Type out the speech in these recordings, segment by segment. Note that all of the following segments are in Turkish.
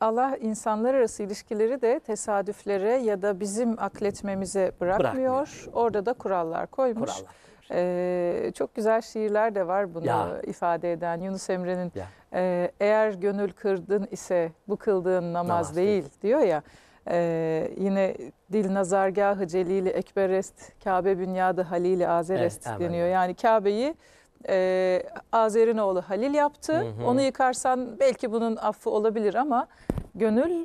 Allah insanlar arası ilişkileri de tesadüflere ya da bizim akletmemize bırakmıyor. bırakmıyor. Orada da kurallar koymuş. Kurallar. Ee, çok güzel şiirler de var bunu ya. ifade eden Yunus Emre'nin e, eğer gönül kırdın ise bu kıldığın namaz, namaz değil, değil diyor ya. Ee, yine dil nazargahı celili ekberest, Kabe bünyadı halili azerest evet, deniyor. Yani Kabe'yi e, Azerinoğlu Halil yaptı. Hı hı. Onu yıkarsan belki bunun affı olabilir ama gönül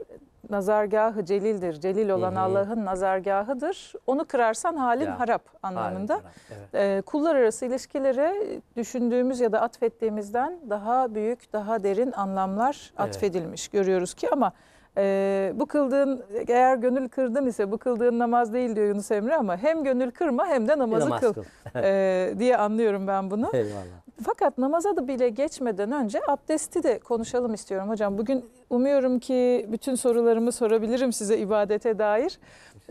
nazargahı celildir. Celil olan Allah'ın nazargahıdır. Onu kırarsan halin ya, harap anlamında. harap, evet. e, kullar arası ilişkilere düşündüğümüz ya da atfettiğimizden daha büyük, daha derin anlamlar atfedilmiş evet. görüyoruz ki ama ee, bu kıldığın eğer gönül kırdın ise bu kıldığın namaz değil diyor Yunus Emre ama hem gönül kırma hem de namazı Namaz kıl, kıl. ee, diye anlıyorum ben bunu. Eyvallah. Fakat namaza da bile geçmeden önce abdesti de konuşalım istiyorum hocam. Bugün umuyorum ki bütün sorularımı sorabilirim size ibadete dair.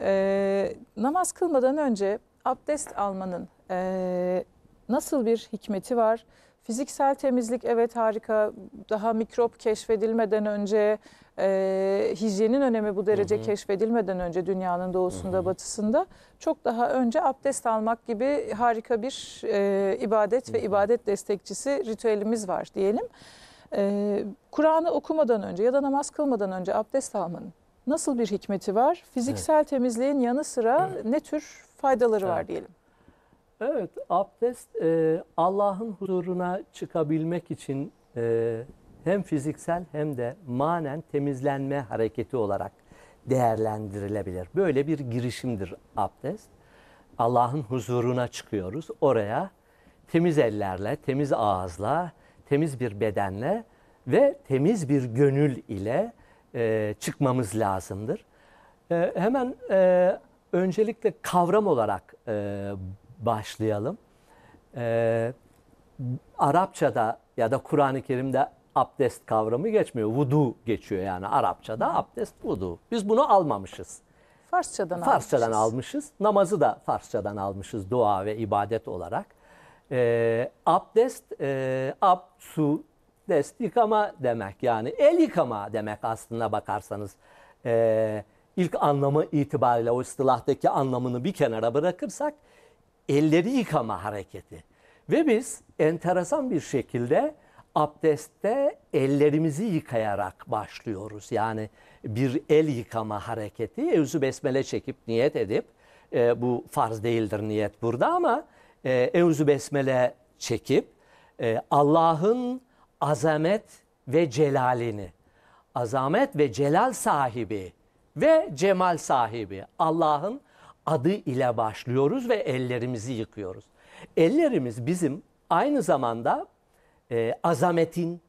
Ee, namaz kılmadan önce abdest almanın e, nasıl bir hikmeti var? Fiziksel temizlik evet harika. Daha mikrop keşfedilmeden önce e, hijyenin önemi bu derece hı hı. keşfedilmeden önce dünyanın doğusunda hı hı. batısında çok daha önce abdest almak gibi harika bir e, ibadet hı hı. ve ibadet destekçisi ritüelimiz var diyelim. E, Kur'an'ı okumadan önce ya da namaz kılmadan önce abdest almanın nasıl bir hikmeti var? Fiziksel evet. temizliğin yanı sıra evet. ne tür faydaları evet. var diyelim. Evet, abdest e, Allah'ın huzuruna çıkabilmek için e, hem fiziksel hem de manen temizlenme hareketi olarak değerlendirilebilir. Böyle bir girişimdir abdest. Allah'ın huzuruna çıkıyoruz. Oraya temiz ellerle, temiz ağızla, temiz bir bedenle ve temiz bir gönül ile e, çıkmamız lazımdır. E, hemen e, öncelikle kavram olarak e, başlayalım. E, Arapçada ya da Kur'an-ı Kerim'de abdest kavramı geçmiyor. Vudu geçiyor yani Arapçada abdest vudu. Biz bunu almamışız. Farsçadan, Farsçadan almışız. almışız. Namazı da Farsçadan almışız dua ve ibadet olarak. E, abdest, e, ab, su, dest yıkama demek yani el yıkama demek aslında bakarsanız. E, ilk anlamı itibariyle o istilahdaki anlamını bir kenara bırakırsak elleri yıkama hareketi. Ve biz enteresan bir şekilde abdestte ellerimizi yıkayarak başlıyoruz. Yani bir el yıkama hareketi. Evzu besmele çekip niyet edip e, bu farz değildir niyet burada ama e, evzu besmele çekip e, Allah'ın azamet ve celalini, azamet ve celal sahibi ve cemal sahibi Allah'ın adı ile başlıyoruz ve ellerimizi yıkıyoruz. Ellerimiz bizim aynı zamanda e, azametin,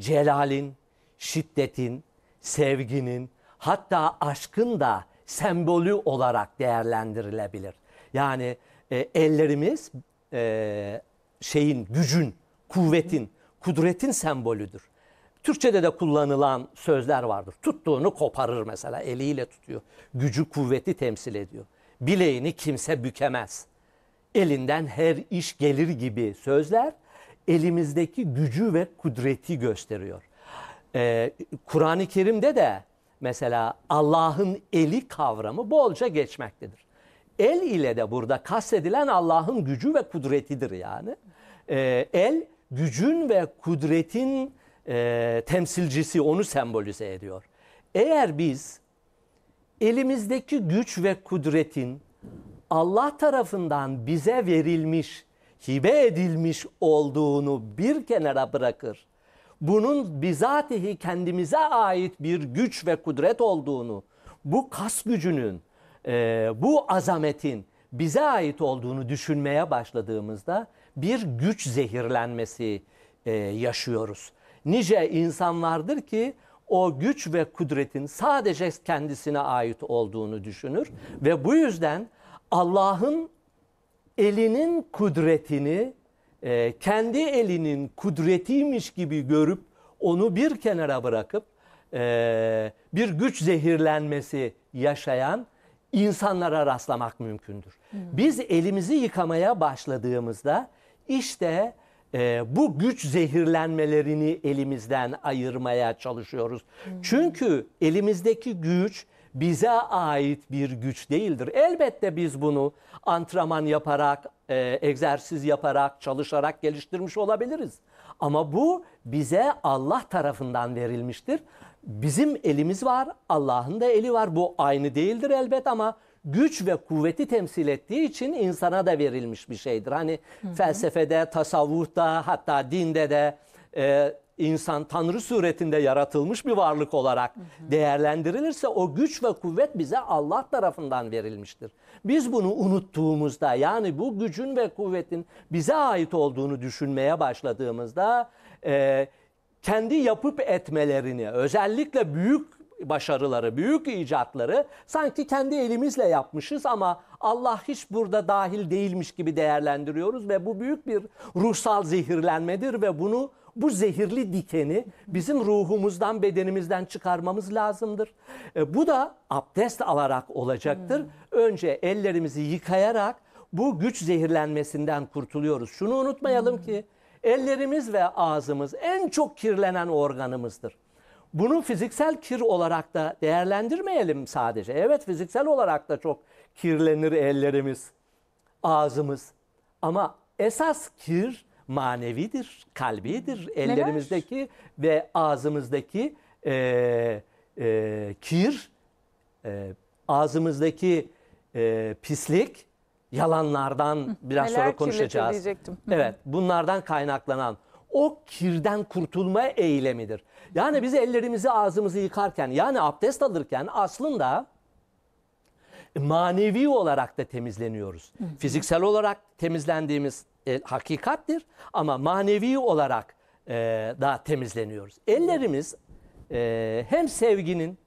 celalin, şiddetin, sevginin hatta aşkın da sembolü olarak değerlendirilebilir. Yani e, ellerimiz e, şeyin, gücün, kuvvetin, kudretin sembolüdür. Türkçede de kullanılan sözler vardır. Tuttuğunu koparır mesela eliyle tutuyor. Gücü kuvveti temsil ediyor. Bileğini kimse bükemez. Elinden her iş gelir gibi sözler elimizdeki gücü ve kudreti gösteriyor. Ee, Kur'an-ı Kerim'de de mesela Allah'ın eli kavramı bolca geçmektedir. El ile de burada kastedilen Allah'ın gücü ve kudretidir yani. Ee, el gücün ve kudretin e, temsilcisi onu sembolize ediyor. Eğer biz elimizdeki güç ve kudretin Allah tarafından bize verilmiş hibe edilmiş olduğunu bir kenara bırakır, bunun bizatihi kendimize ait bir güç ve kudret olduğunu, bu kas gücünün, e, bu azametin bize ait olduğunu düşünmeye başladığımızda bir güç zehirlenmesi e, yaşıyoruz. Nice insan vardır ki o güç ve kudretin sadece kendisine ait olduğunu düşünür ve bu yüzden Allah'ın elinin kudretini e, kendi elinin kudretiymiş gibi görüp onu bir kenara bırakıp e, bir güç zehirlenmesi yaşayan insanlara rastlamak mümkündür. Hmm. Biz elimizi yıkamaya başladığımızda işte e, bu güç zehirlenmelerini elimizden ayırmaya çalışıyoruz. Hmm. Çünkü elimizdeki güç bize ait bir güç değildir. Elbette biz bunu antrenman yaparak, e, egzersiz yaparak, çalışarak geliştirmiş olabiliriz. Ama bu bize Allah tarafından verilmiştir. Bizim elimiz var, Allah'ın da eli var. Bu aynı değildir elbet ama güç ve kuvveti temsil ettiği için insana da verilmiş bir şeydir. Hani hı hı. felsefede, tasavvufta, hatta dinde de e, insan tanrı suretinde yaratılmış bir varlık olarak değerlendirilirse o güç ve kuvvet bize Allah tarafından verilmiştir. Biz bunu unuttuğumuzda yani bu gücün ve kuvvetin bize ait olduğunu düşünmeye başladığımızda e, kendi yapıp etmelerini özellikle büyük başarıları, büyük icatları sanki kendi elimizle yapmışız ama Allah hiç burada dahil değilmiş gibi değerlendiriyoruz ve bu büyük bir ruhsal zehirlenmedir ve bunu bu zehirli dikeni bizim ruhumuzdan, bedenimizden çıkarmamız lazımdır. E, bu da abdest alarak olacaktır. Hmm. Önce ellerimizi yıkayarak bu güç zehirlenmesinden kurtuluyoruz. Şunu unutmayalım hmm. ki ellerimiz ve ağzımız en çok kirlenen organımızdır. Bunu fiziksel kir olarak da değerlendirmeyelim sadece. Evet fiziksel olarak da çok kirlenir ellerimiz, ağzımız. Ama esas kir manevidir, kalbidir. Ellerimizdeki ve ağzımızdaki e, e, kir, e, ağzımızdaki e, pislik, yalanlardan biraz Neler sonra konuşacağız. Evet, bunlardan kaynaklanan o kirden kurtulma eylemidir. Yani biz ellerimizi ağzımızı yıkarken yani abdest alırken aslında manevi olarak da temizleniyoruz. Hı hı. Fiziksel olarak temizlendiğimiz e, hakikattir ama manevi olarak e, da temizleniyoruz. Ellerimiz e, hem sevginin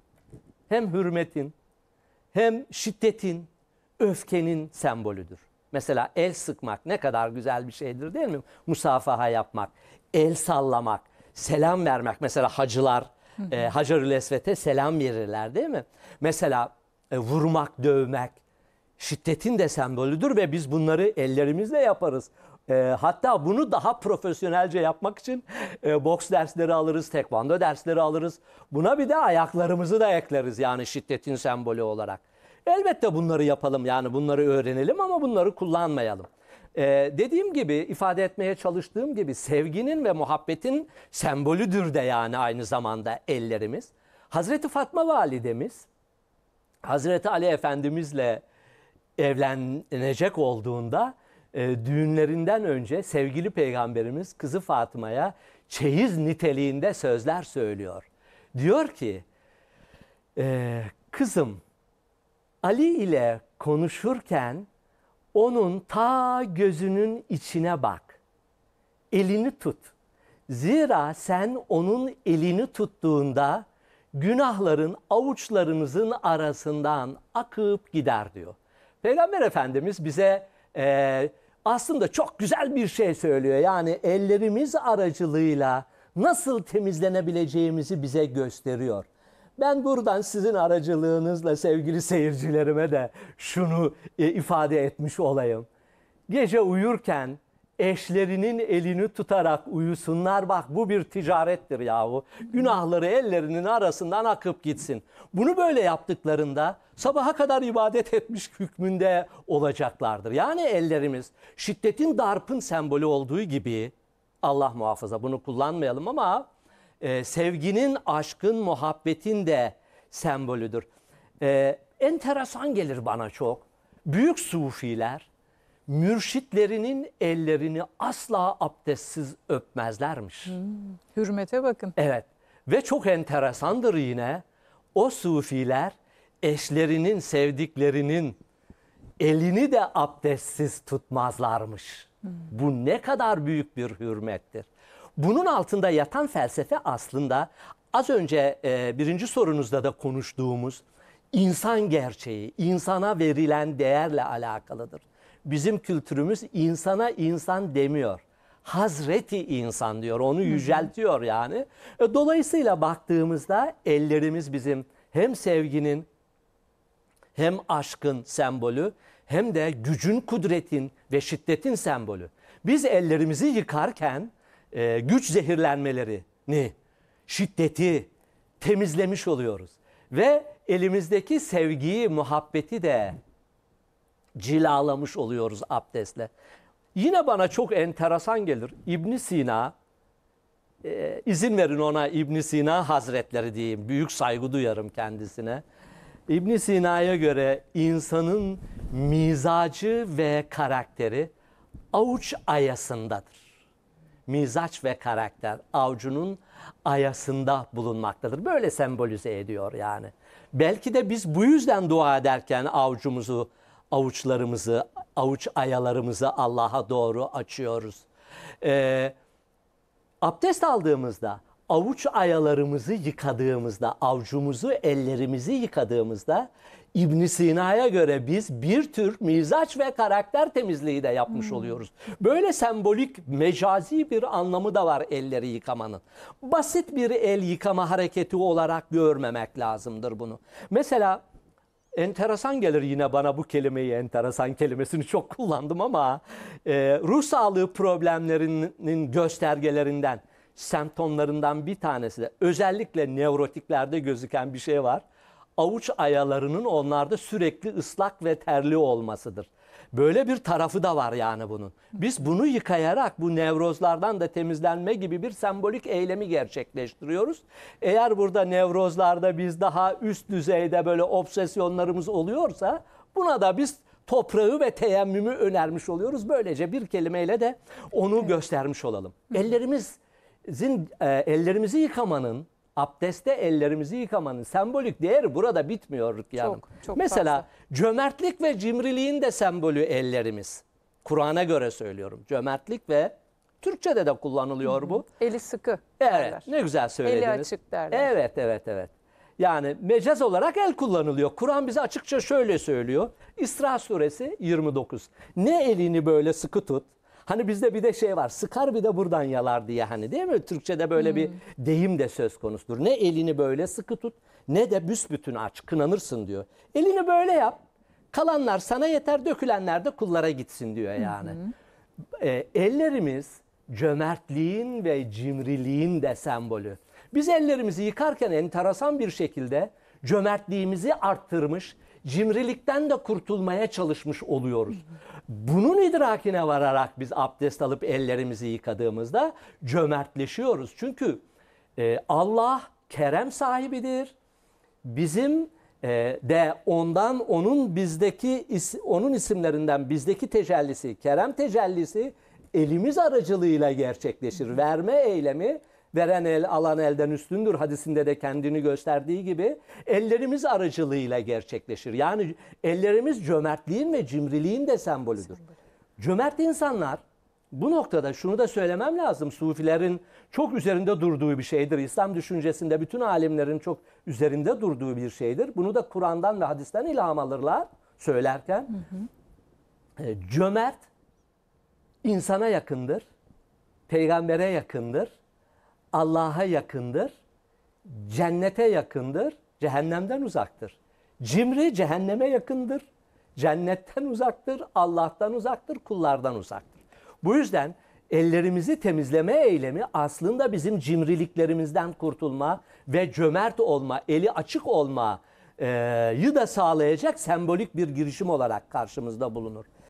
hem hürmetin hem şiddetin öfkenin sembolüdür. Mesela el sıkmak ne kadar güzel bir şeydir değil mi? Musafaha yapmak, el sallamak, selam vermek. Mesela hacılar hı e, Hacer-ül Esvet'e selam verirler değil mi? Mesela e, vurmak, dövmek şiddetin de sembolüdür ve biz bunları ellerimizle yaparız. E, hatta bunu daha profesyonelce yapmak için e, boks dersleri alırız, tekvando dersleri alırız. Buna bir de ayaklarımızı da ekleriz yani şiddetin sembolü olarak. Elbette bunları yapalım yani bunları öğrenelim ama bunları kullanmayalım. E, dediğim gibi ifade etmeye çalıştığım gibi sevginin ve muhabbetin sembolüdür de yani aynı zamanda ellerimiz. Hazreti Fatma validemiz Hazreti Ali Efendimizle evlenecek olduğunda e, düğünlerinden önce sevgili peygamberimiz kızı Fatıma'ya çeyiz niteliğinde sözler söylüyor. Diyor ki e, kızım Ali ile konuşurken onun ta gözünün içine bak. Elini tut. Zira sen onun elini tuttuğunda günahların avuçlarınızın arasından akıp gider diyor. Peygamber Efendimiz bize e, aslında çok güzel bir şey söylüyor. Yani ellerimiz aracılığıyla nasıl temizlenebileceğimizi bize gösteriyor. Ben buradan sizin aracılığınızla sevgili seyircilerime de şunu e, ifade etmiş olayım. Gece uyurken eşlerinin elini tutarak uyusunlar. Bak bu bir ticarettir yahu. Günahları ellerinin arasından akıp gitsin. Bunu böyle yaptıklarında sabaha kadar ibadet etmiş hükmünde olacaklardır. Yani ellerimiz şiddetin darpın sembolü olduğu gibi Allah muhafaza bunu kullanmayalım ama e, sevginin, aşkın, muhabbetin de sembolüdür. E, enteresan gelir bana çok. Büyük sufiler mürşitlerinin ellerini asla abdestsiz öpmezlermiş. Hmm, hürmete bakın. Evet ve çok enteresandır yine o sufiler eşlerinin sevdiklerinin elini de abdestsiz tutmazlarmış. Hmm. Bu ne kadar büyük bir hürmettir. Bunun altında yatan felsefe aslında az önce e, birinci sorunuzda da konuştuğumuz insan gerçeği, insana verilen değerle alakalıdır bizim kültürümüz insana insan demiyor. Hazreti insan diyor, onu yüceltiyor yani. E, dolayısıyla baktığımızda ellerimiz bizim hem sevginin hem aşkın sembolü hem de gücün, kudretin ve şiddetin sembolü. Biz ellerimizi yıkarken e, güç zehirlenmelerini, şiddeti temizlemiş oluyoruz. Ve elimizdeki sevgiyi, muhabbeti de cilalamış oluyoruz abdestle. Yine bana çok enteresan gelir. İbn Sina, e, izin verin ona İbn Sina Hazretleri diyeyim. Büyük saygı duyarım kendisine. İbn Sina'ya göre insanın mizacı ve karakteri avuç ayasındadır. Mizaç ve karakter avucunun ayasında bulunmaktadır. Böyle sembolize ediyor yani. Belki de biz bu yüzden dua ederken avucumuzu avuçlarımızı, avuç ayalarımızı Allah'a doğru açıyoruz. Ee, abdest aldığımızda, avuç ayalarımızı yıkadığımızda, avcumuzu, ellerimizi yıkadığımızda İbn Sina'ya göre biz bir tür mizaç ve karakter temizliği de yapmış hmm. oluyoruz. Böyle sembolik, mecazi bir anlamı da var elleri yıkamanın. Basit bir el yıkama hareketi olarak görmemek lazımdır bunu. Mesela enteresan gelir yine bana bu kelimeyi enteresan kelimesini çok kullandım ama e, ruh sağlığı problemlerinin göstergelerinden semptomlarından bir tanesi de özellikle nevrotiklerde gözüken bir şey var. Avuç ayalarının onlarda sürekli ıslak ve terli olmasıdır. Böyle bir tarafı da var yani bunun. Biz bunu yıkayarak bu nevrozlardan da temizlenme gibi bir sembolik eylemi gerçekleştiriyoruz. Eğer burada nevrozlarda biz daha üst düzeyde böyle obsesyonlarımız oluyorsa buna da biz toprağı ve teyemmümü önermiş oluyoruz. Böylece bir kelimeyle de onu evet. göstermiş olalım. Ellerimizin e, ellerimizi yıkamanın abdeste ellerimizi yıkamanın sembolik değeri burada bitmiyor Rütya Çok, çok Mesela fazla. cömertlik ve cimriliğin de sembolü ellerimiz. Kur'an'a göre söylüyorum. Cömertlik ve Türkçe'de de kullanılıyor Hı -hı. bu. Eli sıkı Evet derler. ne güzel söylediniz. Eli açık derler. Evet evet evet. Yani mecaz olarak el kullanılıyor. Kur'an bize açıkça şöyle söylüyor. İsra suresi 29. Ne elini böyle sıkı tut Hani bizde bir de şey var sıkar bir de buradan yalar diye hani değil mi? Türkçe'de böyle hmm. bir deyim de söz konusudur. Ne elini böyle sıkı tut ne de büsbütün aç kınanırsın diyor. Elini böyle yap kalanlar sana yeter dökülenler de kullara gitsin diyor yani. Hmm. E, ellerimiz cömertliğin ve cimriliğin de sembolü. Biz ellerimizi yıkarken enteresan bir şekilde cömertliğimizi arttırmış, cimrilikten de kurtulmaya çalışmış oluyoruz. Bunun idrakine vararak biz abdest alıp ellerimizi yıkadığımızda cömertleşiyoruz. Çünkü e, Allah kerem sahibidir. Bizim e, de ondan onun bizdeki is, onun isimlerinden bizdeki tecellisi, kerem tecellisi elimiz aracılığıyla gerçekleşir. Verme eylemi veren el alan elden üstündür hadisinde de kendini gösterdiği gibi ellerimiz aracılığıyla gerçekleşir. Yani ellerimiz cömertliğin ve cimriliğin de sembolüdür. Cömert insanlar bu noktada şunu da söylemem lazım. Sufilerin çok üzerinde durduğu bir şeydir. İslam düşüncesinde bütün alimlerin çok üzerinde durduğu bir şeydir. Bunu da Kur'an'dan ve hadisten ilham alırlar söylerken. E, cömert insana yakındır, peygambere yakındır Allah'a yakındır, cennete yakındır, cehennemden uzaktır. Cimri cehenneme yakındır, cennetten uzaktır, Allah'tan uzaktır, kullardan uzaktır. Bu yüzden ellerimizi temizleme eylemi aslında bizim cimriliklerimizden kurtulma ve cömert olma, eli açık olma, e, yı da sağlayacak sembolik bir girişim olarak karşımızda bulunur.